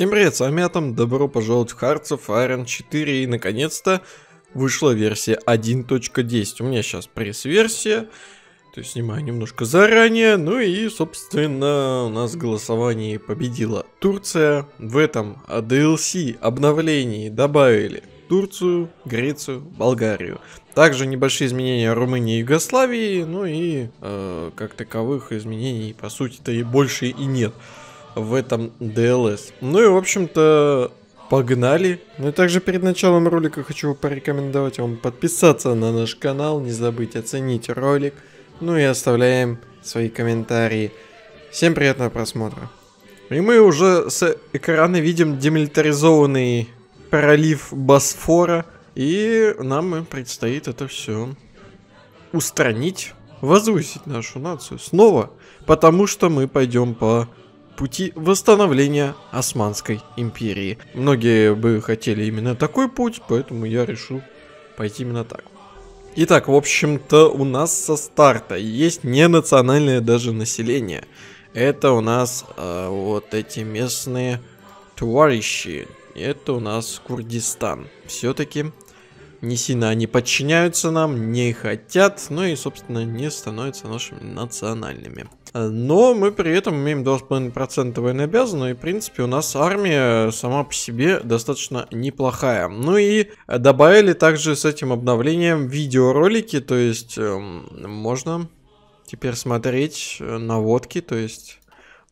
Всем привет, с вами Атом, добро пожаловать в Hearts of Iron 4 и наконец-то вышла версия 1.10. У меня сейчас пресс-версия, то есть снимаю немножко заранее, ну и собственно у нас голосование победила Турция. В этом DLC обновлении добавили Турцию, Грецию, Болгарию. Также небольшие изменения Румынии и Югославии, ну и э, как таковых изменений по сути-то и больше и нет в этом DLS. Ну и, в общем-то, погнали. Ну и также перед началом ролика хочу порекомендовать вам подписаться на наш канал, не забыть оценить ролик, ну и оставляем свои комментарии. Всем приятного просмотра. И мы уже с экрана видим демилитаризованный пролив Босфора, и нам предстоит это все устранить, возвысить нашу нацию снова, потому что мы пойдем по пути восстановления Османской империи. Многие бы хотели именно такой путь, поэтому я решил пойти именно так. Итак, в общем-то, у нас со старта есть ненациональное даже население. Это у нас э, вот эти местные товарищи. Это у нас Курдистан. Все-таки не сильно они подчиняются нам, не хотят, ну и, собственно, не становятся нашими национальными. Э, но мы при этом имеем 2,5% военнообязанного, и, в принципе, у нас армия сама по себе достаточно неплохая. Ну и добавили также с этим обновлением видеоролики, то есть э, можно теперь смотреть э, наводки, то есть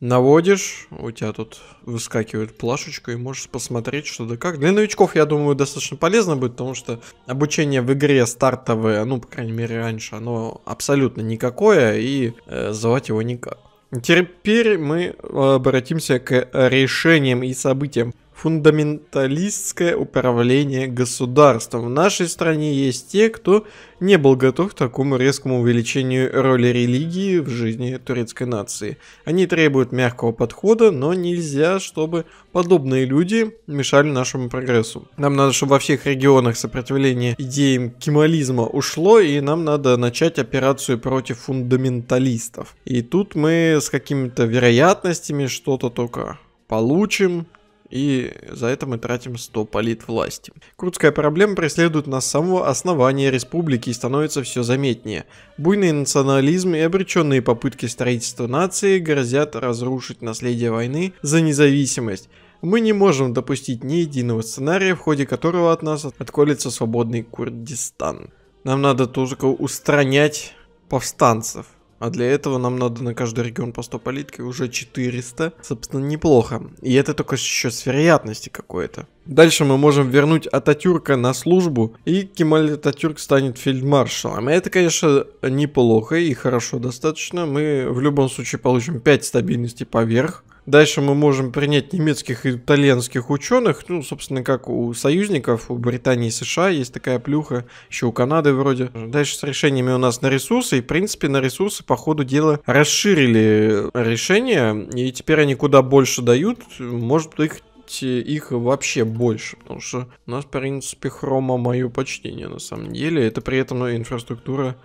наводишь, у тебя тут выскакивает плашечка, и можешь посмотреть, что да как. Для новичков, я думаю, достаточно полезно будет, потому что обучение в игре стартовое, ну, по крайней мере, раньше, оно абсолютно никакое, и э, звать его никак. Теперь мы обратимся к решениям и событиям фундаменталистское управление государством. В нашей стране есть те, кто не был готов к такому резкому увеличению роли религии в жизни турецкой нации. Они требуют мягкого подхода, но нельзя, чтобы подобные люди мешали нашему прогрессу. Нам надо, чтобы во всех регионах сопротивление идеям кемализма ушло, и нам надо начать операцию против фундаменталистов. И тут мы с какими-то вероятностями что-то только получим, и за это мы тратим 100 полит власти. Крутская проблема преследует нас с самого основания республики и становится все заметнее. Буйный национализм и обреченные попытки строительства нации грозят разрушить наследие войны за независимость. Мы не можем допустить ни единого сценария, в ходе которого от нас отколется свободный Курдистан. Нам надо только устранять повстанцев. А для этого нам надо на каждый регион по 100 политки, уже 400. Собственно, неплохо. И это только еще с вероятности какой-то. Дальше мы можем вернуть Ататюрка на службу, и Кемаль Ататюрк станет фельдмаршалом. И это, конечно, неплохо и хорошо достаточно. Мы в любом случае получим 5 стабильности поверх. Дальше мы можем принять немецких и итальянских ученых, ну, собственно, как у союзников, у Британии и США есть такая плюха, еще у Канады вроде. Дальше с решениями у нас на ресурсы, и, в принципе, на ресурсы по ходу дела расширили решения, и теперь они куда больше дают, может, их быть их вообще больше, потому что у нас, в принципе, хрома мое почтение, на самом деле. Это при этом ну, инфраструктура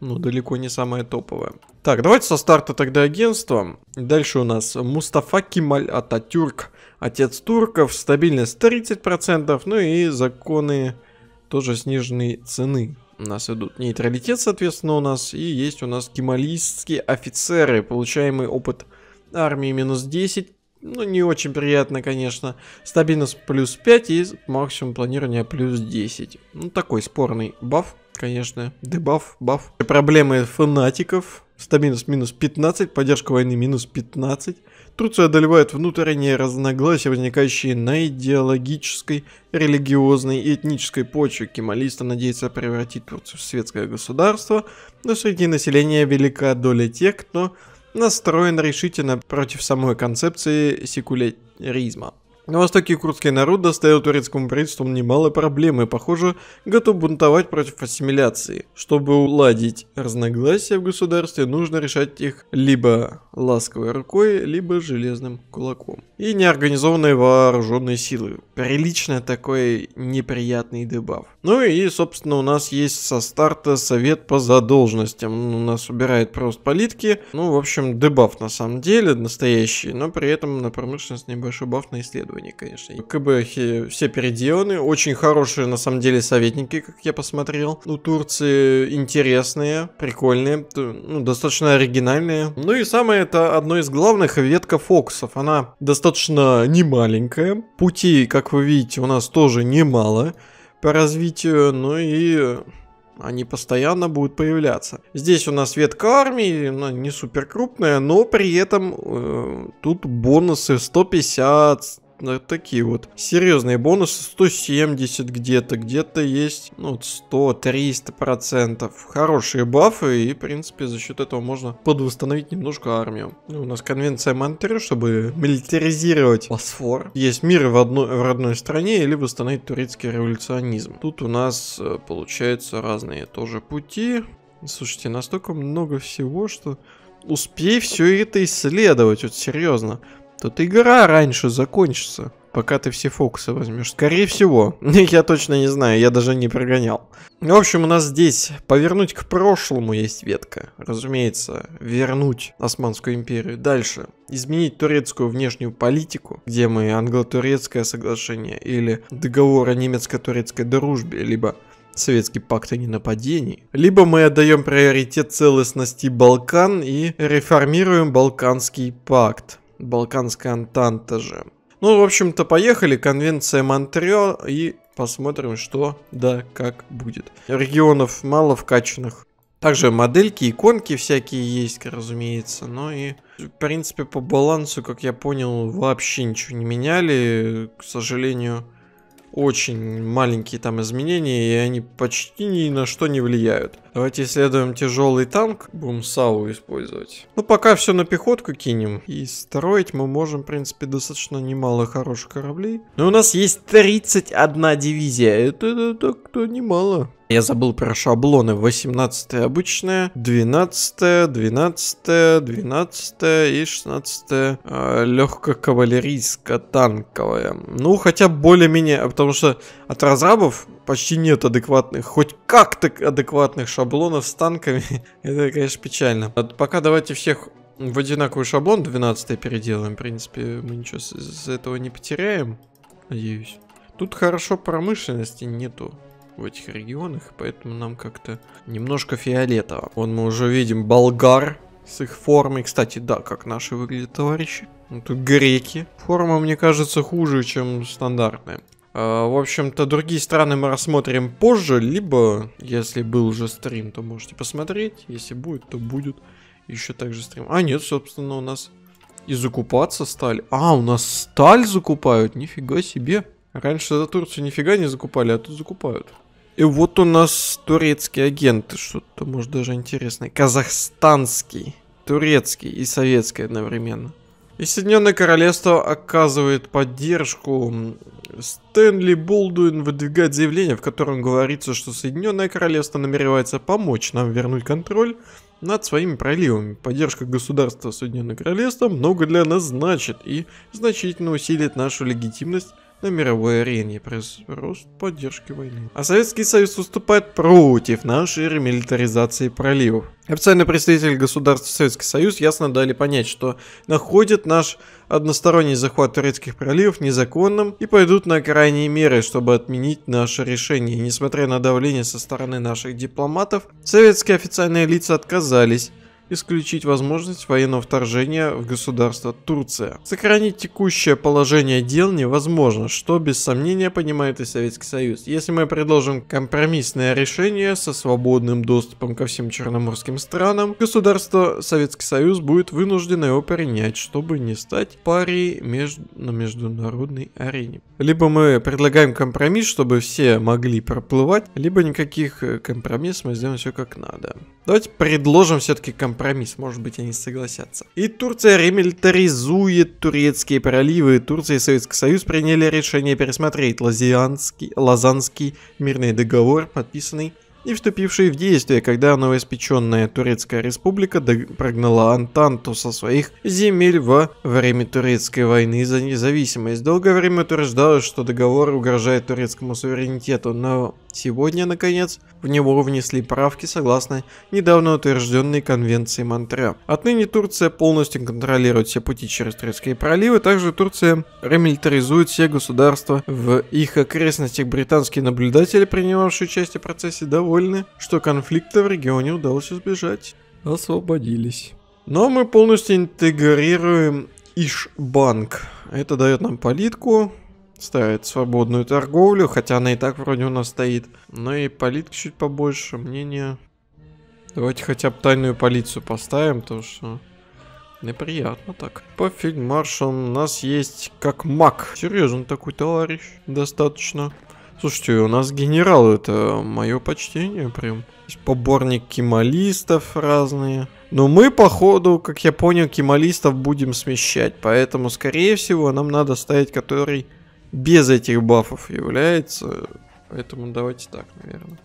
ну далеко не самое топовое. Так, давайте со старта тогда агентством. Дальше у нас Мустафа Кемаль Ататюрк, отец турков, стабильность 30%, ну и законы тоже сниженной цены у нас идут. Нейтралитет, соответственно, у нас, и есть у нас кемалийские офицеры, получаемый опыт армии минус 10, ну, не очень приятно, конечно. Стабильность плюс 5 и максимум планирования плюс 10. Ну, такой спорный баф конечно. Дебаф, баф. Проблемы фанатиков. Стаминус минус 15, поддержка войны минус 15. Турция одолевает внутренние разногласия, возникающие на идеологической, религиозной и этнической почве. Кемалиста надеется превратить Турцию в светское государство, но среди населения велика доля тех, кто настроен решительно против самой концепции секуляризма. На востоке курдский народ доставил турецкому правительству немало проблем и, похоже, готов бунтовать против ассимиляции. Чтобы уладить разногласия в государстве, нужно решать их либо ласковой рукой, либо железным кулаком. И неорганизованные вооруженные силы. Прилично такой неприятный дебаф. Ну и, собственно, у нас есть со старта совет по задолженностям. Ну, у нас убирает просто политки, Ну, в общем, дебаф на самом деле настоящий, но при этом на промышленность небольшой баф на исследование расследований, конечно. КБХи все переделаны, очень хорошие на самом деле советники, как я посмотрел. У ну, Турции интересные, прикольные, ну, достаточно оригинальные. Ну и самое это одно из главных ветка Фоксов. Она достаточно немаленькая. Пути, как вы видите, у нас тоже немало по развитию, ну и они постоянно будут появляться. Здесь у нас ветка армии, она не супер крупная, но при этом э, тут бонусы 150 такие вот серьезные бонусы. 170 где-то, где-то есть, ну, 100-300 процентов. Хорошие бафы, и, в принципе, за счет этого можно подвосстановить немножко армию. Ну, у нас конвенция Монтерю, чтобы милитаризировать фосфор Есть мир в, одно, в родной стране или восстановить турецкий революционизм. Тут у нас, э, получается разные тоже пути. Слушайте, настолько много всего, что успей все это исследовать, вот серьезно. Тут игра раньше закончится, пока ты все фокусы возьмешь. Скорее всего. Я точно не знаю, я даже не прогонял. Ну, в общем, у нас здесь повернуть к прошлому есть ветка. Разумеется, вернуть Османскую империю. Дальше. Изменить турецкую внешнюю политику, где мы англо-турецкое соглашение или договор о немецко-турецкой дружбе, либо Советский пакт о ненападении. Либо мы отдаем приоритет целостности Балкан и реформируем Балканский пакт. Балканская Антанта же. Ну, в общем-то, поехали. Конвенция Монтрео и посмотрим, что да как будет. Регионов мало вкачанных. Также модельки, иконки всякие есть, разумеется. Но ну и, в принципе, по балансу, как я понял, вообще ничего не меняли. К сожалению, очень маленькие там изменения, и они почти ни на что не влияют. Давайте исследуем тяжелый танк. Будем САУ использовать. Ну, пока все на пехотку кинем. И строить мы можем, в принципе, достаточно немало хороших кораблей. Но ну, у нас есть 31 дивизия. Это, это, это, это немало. Я забыл про шаблоны. 18 обычная, 12, 12, 12 и 16 э, а, легкокавалерийско-танковая. Ну, хотя более-менее, потому что от разрабов почти нет адекватных, хоть как-то адекватных шаблонов с танками. Это, конечно, печально. А пока давайте всех в одинаковый шаблон 12 переделаем. В принципе, мы ничего с, с этого не потеряем. Надеюсь. Тут хорошо промышленности нету в этих регионах, поэтому нам как-то немножко фиолетово. Вон мы уже видим болгар с их формой. Кстати, да, как наши выглядят товарищи. Ну, тут греки. Форма, мне кажется, хуже, чем стандартная. А, в общем-то, другие страны мы рассмотрим позже, либо, если был уже стрим, то можете посмотреть, если будет, то будет еще также стрим. А, нет, собственно, у нас и закупаться стали. А, у нас сталь закупают, нифига себе. Раньше за Турцию нифига не закупали, а тут закупают. И вот у нас турецкие агенты, что-то, может, даже интересное. Казахстанский, турецкий и советский одновременно. И Соединенное Королевство оказывает поддержку Стэнли Болдуин выдвигает заявление, в котором говорится, что Соединенное Королевство намеревается помочь нам вернуть контроль над своими проливами. Поддержка государства Соединенного Королевства много для нас значит и значительно усилит нашу легитимность на мировой арене пресс рост поддержки войны. А Советский Союз выступает против нашей ремилитаризации проливов. Официальный представитель государства Советский Союз ясно дали понять, что находят наш односторонний захват турецких проливов незаконным и пойдут на крайние меры, чтобы отменить наше решение. И несмотря на давление со стороны наших дипломатов, советские официальные лица отказались исключить возможность военного вторжения в государство Турция. Сохранить текущее положение дел невозможно, что без сомнения понимает и Советский Союз. Если мы предложим компромиссное решение со свободным доступом ко всем черноморским странам, государство Советский Союз будет вынуждено его принять, чтобы не стать парией между... на международной арене. Либо мы предлагаем компромисс, чтобы все могли проплывать, либо никаких э, компромиссов, мы сделаем все как надо. Давайте предложим все-таки компромисс компромисс, может быть, они согласятся. И Турция ремилитаризует турецкие проливы. Турция и Советский Союз приняли решение пересмотреть Лазианский, Лазанский мирный договор, подписанный и вступивший в действие, когда новоиспеченная Турецкая республика прогнала Антанту со своих земель во время Турецкой войны за независимость. Долгое время утверждалось, что договор угрожает турецкому суверенитету, но Сегодня, наконец, в него внесли правки согласно недавно утвержденной конвенции Монтре. Отныне Турция полностью контролирует все пути через Турецкие проливы, также Турция ремилитаризует все государства в их окрестностях. Британские наблюдатели, принимавшие участие в процессе, довольны, что конфликта в регионе удалось избежать. Освободились. Но мы полностью интегрируем Ишбанк. Это дает нам политку, ставит свободную торговлю, хотя она и так вроде у нас стоит. Но и политка чуть побольше, мнение. Давайте хотя бы тайную полицию поставим, потому что неприятно так. По фельдмаршам у нас есть как маг. Серьезно такой товарищ, достаточно. Слушайте, у нас генерал, это мое почтение прям. Есть поборник кемалистов разные. Но мы, походу, как я понял, кемалистов будем смещать. Поэтому, скорее всего, нам надо ставить который без этих бафов является. Поэтому давайте так, наверное.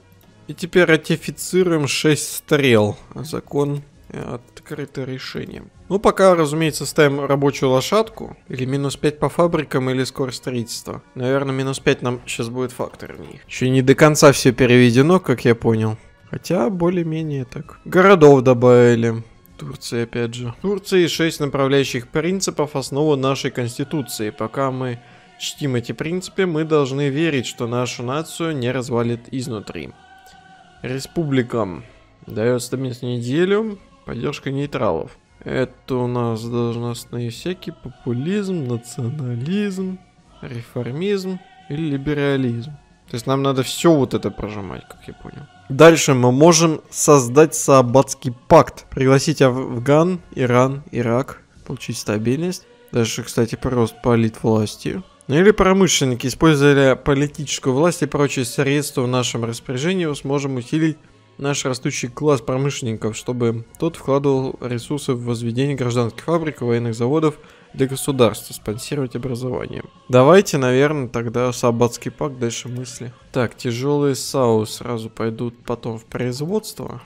И теперь ратифицируем 6 стрел. Закон э, открыто решением. Ну, пока, разумеется, ставим рабочую лошадку. Или минус 5 по фабрикам, или скорость строительства. Наверное, минус 5 нам сейчас будет факторней. Еще не до конца все переведено, как я понял. Хотя, более-менее так. Городов добавили. Турции, опять же. В Турции 6 направляющих принципов основы нашей конституции. Пока мы чтим эти принципы, мы должны верить, что нашу нацию не развалит изнутри. Республикам дается месяц неделю, поддержка нейтралов. Это у нас должностные всякий популизм, национализм, реформизм или либерализм. То есть нам надо все вот это прожимать, как я понял. Дальше мы можем создать Саабадский пакт. Пригласить Афган, Иран, Ирак, получить стабильность. Дальше, кстати, прирост власти. Ну, или промышленники, используя политическую власть и прочие средства в нашем распоряжении, сможем усилить наш растущий класс промышленников, чтобы тот вкладывал ресурсы в возведение гражданских фабрик и военных заводов для государства, спонсировать образование. Давайте, наверное, тогда Сабатский пак, дальше мысли. Так, тяжелые САУ сразу пойдут потом в производство.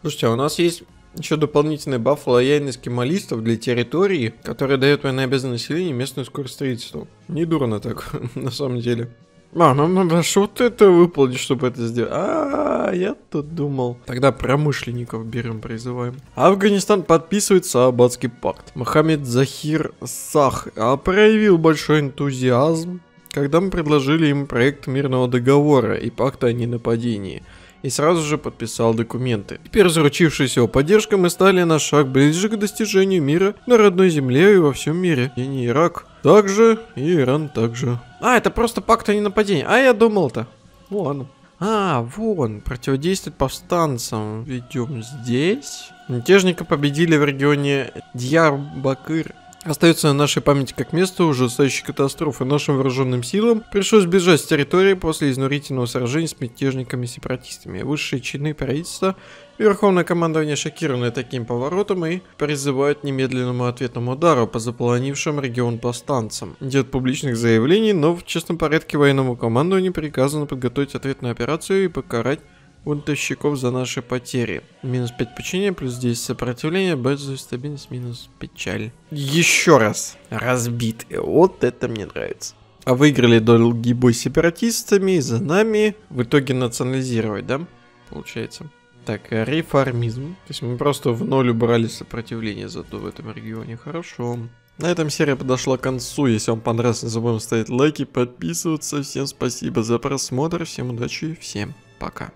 Слушайте, а у нас есть еще дополнительный баф лояльность кемалистов для территории, которая дает военные обязанности населения местную скорость строительства. Не дурно так, на самом деле. А, ну, ну что ты это выполнишь, чтобы это сделать? А, а, я тут думал. Тогда промышленников берем, призываем. Афганистан подписывает Саабадский пакт. Мохаммед Захир Сах а, проявил большой энтузиазм, когда мы предложили им проект мирного договора и пакта о ненападении – и сразу же подписал документы. Теперь, заручившись его поддержкой, мы стали на шаг ближе к достижению мира на родной земле и во всем мире. И не Ирак также, и Иран также. А, это просто пакт о ненападении. А я думал-то. Ну ладно. А, вон, противодействует повстанцам. ведем здесь. Мятежника победили в регионе Дьярбакыр остается на нашей памяти как место ужасающей катастрофы. Нашим вооруженным силам пришлось бежать с территории после изнурительного сражения с мятежниками-сепаратистами. Высшие чины правительства и Верховное командование шокированы таким поворотом и призывают немедленному ответному удару по заполонившим регион повстанцам. Нет публичных заявлений, но в честном порядке военному командованию приказано подготовить ответную операцию и покарать бунтовщиков за наши потери. Минус 5 подчинения, плюс 10 сопротивления, базовый стабильность, минус печаль. Еще раз. Разбит. Вот это мне нравится. А выиграли долгий бой с сепаратистами, за нами. В итоге национализировать, да? Получается. Так, э, реформизм. То есть мы просто в ноль убрали сопротивление зато в этом регионе. Хорошо. На этом серия подошла к концу. Если вам понравилось, не забываем ставить лайки, подписываться. Всем спасибо за просмотр, всем удачи, всем пока.